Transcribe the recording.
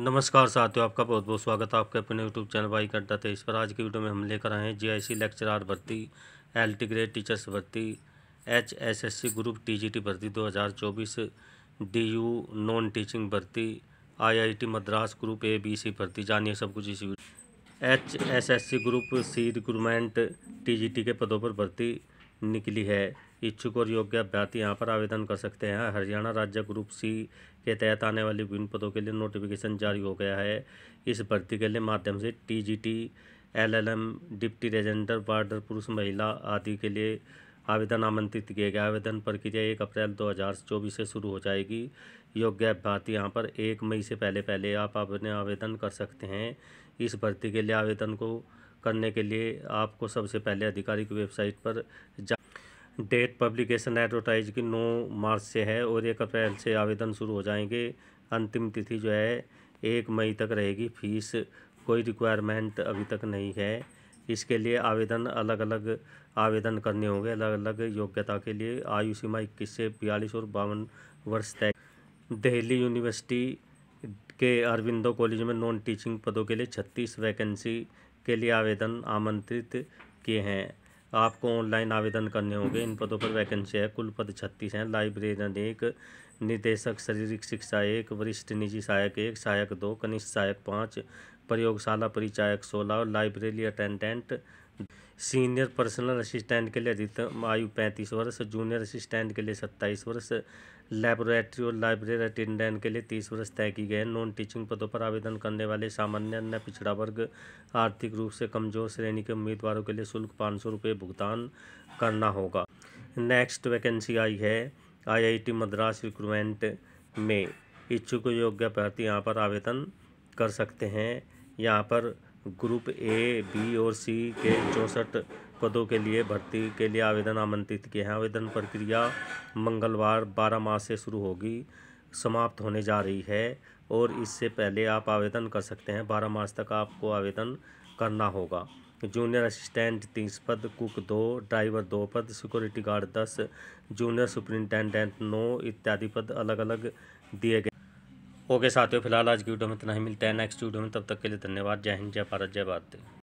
नमस्कार साथियों आपका बहुत बहुत स्वागत है आपके अपने यूट्यूब चैनल बाई करता इस पर आज की वीडियो में हम लेकर आए हैं सी लेक्चरार भर्ती एल टी ग्रेड टीचर्स भर्ती H S S C group T G T भर्ती दो हज़ार चौबीस डी यू नॉन टीचिंग भर्ती I I T Madras group A B C भर्ती जानिए सब कुछ इसी H S S C group C recruitment T G T के पदों पर भर्ती निकली है इच्छुक और योग्य अभ्यर्थी यहाँ पर आवेदन कर सकते हैं हरियाणा राज्य ग्रुप सी के तहत आने वाले विभिन्न पदों के लिए नोटिफिकेशन जारी हो गया है इस भर्ती के लिए माध्यम से T G T L L M deputy रेजेंडर वार्डर पुरुष महिला आदि के लिए आवेदन आमंत्रित किए गए आवेदन प्रक्रिया एक अप्रैल चौबीस से शुरू हो जाएगी योग्य अभ्यर्थी यहाँ पर एक मई से पहले पहले आप अपने आवेदन कर सकते हैं इस भर्ती के लिए आवेदन को करने के लिए आपको सबसे पहले आधिकारिक वेबसाइट पर जा डेट पब्लिकेशन एडवर्टाइज की 9 मार्च से है और एक अप्रैल से आवेदन शुरू हो जाएंगे अंतिम तिथि जो है एक मई तक रहेगी फीस कोई रिक्वायरमेंट अभी तक नहीं है इसके लिए आवेदन अलग अलग आवेदन करने होंगे अलग अलग योग्यता के लिए आयु सीमा इक्कीस से बयालीस और बावन वर्ष तय दिल्ली यूनिवर्सिटी के अरविंदो कॉलेज में नॉन टीचिंग पदों के लिए छत्तीस वैकेंसी के लिए आवेदन आमंत्रित किए हैं आपको ऑनलाइन आवेदन करने होंगे इन पदों पर वैकेंसी है कुल पद छत्तीस हैं लाइब्रेरियन एक निदेशक शारीरिक शिक्षा एक वरिष्ठ निजी सहायक एक सहायक दो कनिष्ठ सहायक पाँच प्रयोगशाला परिचायक सोलह और library attendant senior personal assistant के लिए अधिकतम आयु पैंतीस वर्ष जूनियर असिस्टेंट के लिए सत्ताईस वर्ष लेबोरेटरी और लाइब्रेरी अटेंडेंट के लिए तीस वर्ष तय की गए नॉन टीचिंग पदों पर आवेदन करने वाले सामान्य अन्य पिछड़ा वर्ग आर्थिक रूप से कमजोर श्रेणी के उम्मीदवारों के लिए शुल्क पाँच सौ रुपये भुगतान करना होगा नेक्स्ट वैकेंसी आई है आईआईटी मद्रास रिक्रूमेंट में इच्छुक योग्य अभ्यर्थी यहाँ पर आवेदन कर सकते हैं यहाँ पर ग्रुप ए बी और सी के चौंसठ पदों के लिए भर्ती के लिए आवेदन आमंत्रित किए हैं आवेदन प्रक्रिया मंगलवार बारह मार्च से शुरू होगी समाप्त होने जा रही है और इससे पहले आप आवेदन कर सकते हैं बारह मार्च तक आपको आवेदन करना होगा जूनियर असिस्टेंट तीस पद कुक दो ड्राइवर दो पद सिक्योरिटी गार्ड दस जूनियर सुप्रिंटेंडेंट नौ इत्यादि पद अलग अलग दिए गए ओके साथियों फिलहाल आज की वीडियो में इतना ही मिलता है नेक्स्ट वीडियो में तब तक के लिए धन्यवाद जय हिंद जय भारत जय भारत